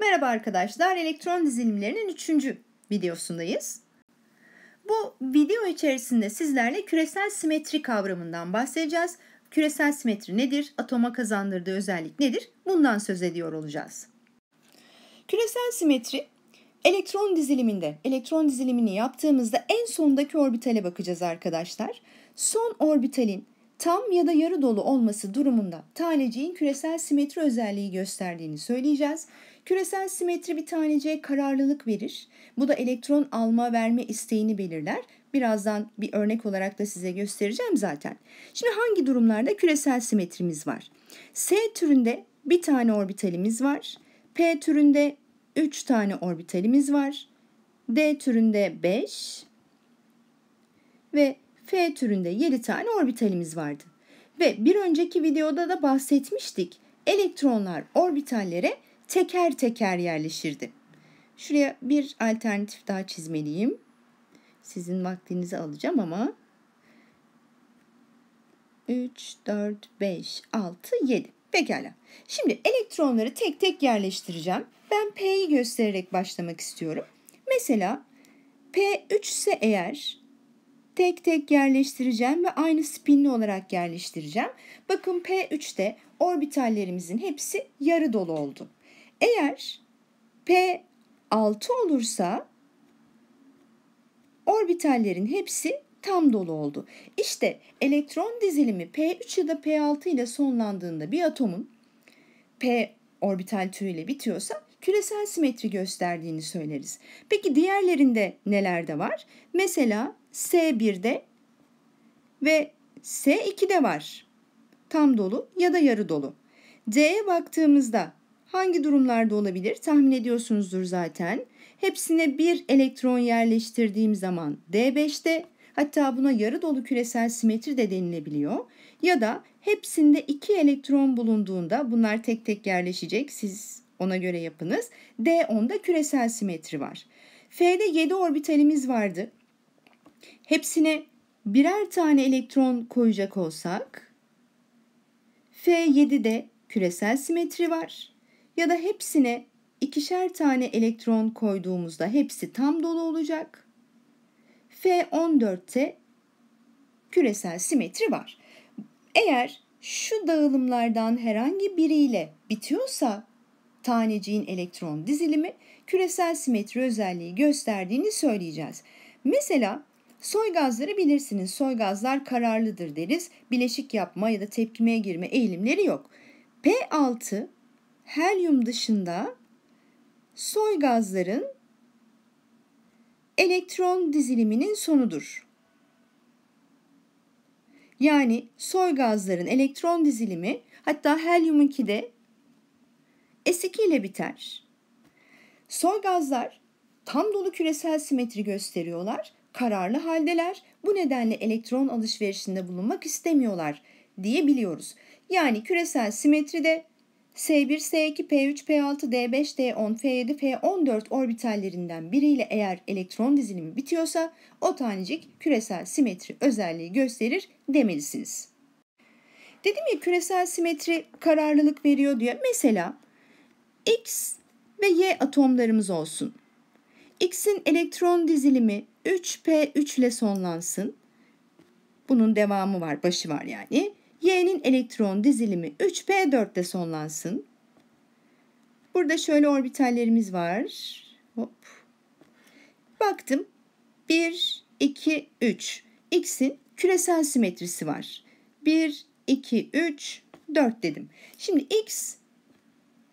Merhaba arkadaşlar, elektron dizilimlerinin 3. videosundayız. Bu video içerisinde sizlerle küresel simetri kavramından bahsedeceğiz. Küresel simetri nedir? Atoma kazandırdığı özellik nedir? Bundan söz ediyor olacağız. Küresel simetri elektron diziliminde, elektron dizilimini yaptığımızda en sondaki orbitale bakacağız arkadaşlar. Son orbitalin tam ya da yarı dolu olması durumunda taneciğin küresel simetri özelliği gösterdiğini söyleyeceğiz. Küresel simetri bir taneciğe kararlılık verir. Bu da elektron alma verme isteğini belirler. Birazdan bir örnek olarak da size göstereceğim zaten. Şimdi hangi durumlarda küresel simetrimiz var? S türünde bir tane orbitalimiz var. P türünde 3 tane orbitalimiz var. D türünde 5 ve F türünde 7 tane orbitalimiz vardı. Ve bir önceki videoda da bahsetmiştik. Elektronlar orbitallere teker teker yerleşirdi. Şuraya bir alternatif daha çizmeliyim. Sizin vaktinizi alacağım ama 3, 4, 5, 6, 7. Pekala. Şimdi elektronları tek tek yerleştireceğim. Ben P'yi göstererek başlamak istiyorum. Mesela P3 ise eğer tek tek yerleştireceğim ve aynı spinli olarak yerleştireceğim. Bakın P3'te orbitallerimizin hepsi yarı dolu oldu. Eğer P6 olursa orbitallerin hepsi tam dolu oldu. İşte elektron dizilimi P3 ya da P6 ile sonlandığında bir atomun P orbital türüyle bitiyorsa küresel simetri gösterdiğini söyleriz. Peki diğerlerinde neler de var? Mesela S1'de ve S2'de var. Tam dolu ya da yarı dolu. D'ye baktığımızda hangi durumlarda olabilir tahmin ediyorsunuzdur zaten. Hepsine bir elektron yerleştirdiğim zaman D5'te hatta buna yarı dolu küresel simetri de denilebiliyor. Ya da hepsinde iki elektron bulunduğunda bunlar tek tek yerleşecek siz ona göre yapınız. D10'da küresel simetri var. F'de 7 orbitalimiz vardı. Hepsine birer tane elektron koyacak olsak F7'de küresel simetri var. Ya da hepsine ikişer tane elektron koyduğumuzda hepsi tam dolu olacak. F14'te küresel simetri var. Eğer şu dağılımlardan herhangi biriyle bitiyorsa taneciğin elektron dizilimi küresel simetri özelliği gösterdiğini söyleyeceğiz. Mesela Soy gazları bilirsiniz. Soy gazlar kararlıdır deriz. Bileşik yapma ya da tepkimeye girme eğilimleri yok. P6 helyum dışında soy gazların elektron diziliminin sonudur. Yani soy gazların elektron dizilimi hatta helyumunki de S2 ile biter. Soy gazlar tam dolu küresel simetri gösteriyorlar kararlı haldeler. Bu nedenle elektron alışverişinde bulunmak istemiyorlar diyebiliyoruz. Yani küresel simetride S1, S2, P3, P6, D5, D10, F7, F14 orbitallerinden biriyle eğer elektron dizilimi bitiyorsa o tanecik küresel simetri özelliği gösterir demelisiniz. Dedim ya küresel simetri kararlılık veriyor diye. Mesela X ve Y atomlarımız olsun. X'in elektron dizilimi 3P3 ile sonlansın. Bunun devamı var, başı var yani. Y'nin elektron dizilimi 3P4 ile sonlansın. Burada şöyle orbitallerimiz var. Hop. Baktım. 1, 2, 3. X'in küresel simetrisi var. 1, 2, 3, 4 dedim. Şimdi X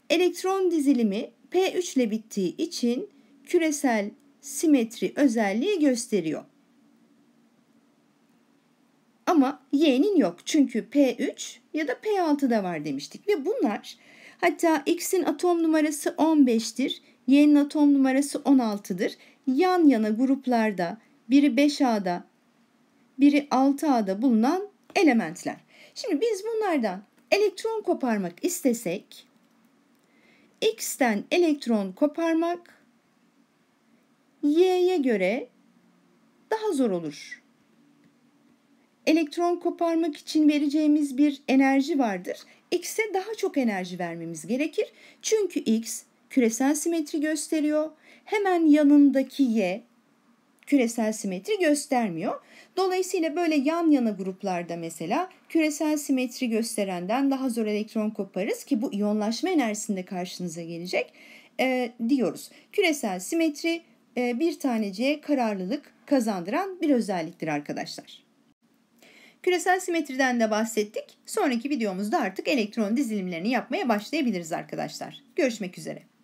elektron dizilimi P3 ile bittiği için küresel simetri özelliği gösteriyor. Ama y'nin yok çünkü P3 ya da P6'da var demiştik ve bunlar hatta x'in atom numarası 15'tir, y'nin atom numarası 16'dır. Yan yana gruplarda biri 5A'da, biri 6A'da bulunan elementler. Şimdi biz bunlardan elektron koparmak istesek x'ten elektron koparmak Y'ye göre daha zor olur. Elektron koparmak için vereceğimiz bir enerji vardır. X'e daha çok enerji vermemiz gerekir. Çünkü X küresel simetri gösteriyor. Hemen yanındaki Y küresel simetri göstermiyor. Dolayısıyla böyle yan yana gruplarda mesela küresel simetri gösterenden daha zor elektron koparız ki bu iyonlaşma enerjisinde karşınıza gelecek e, diyoruz. Küresel simetri e, bir taneciye kararlılık kazandıran bir özelliktir arkadaşlar. Küresel simetriden de bahsettik. Sonraki videomuzda artık elektron dizilimlerini yapmaya başlayabiliriz arkadaşlar. Görüşmek üzere.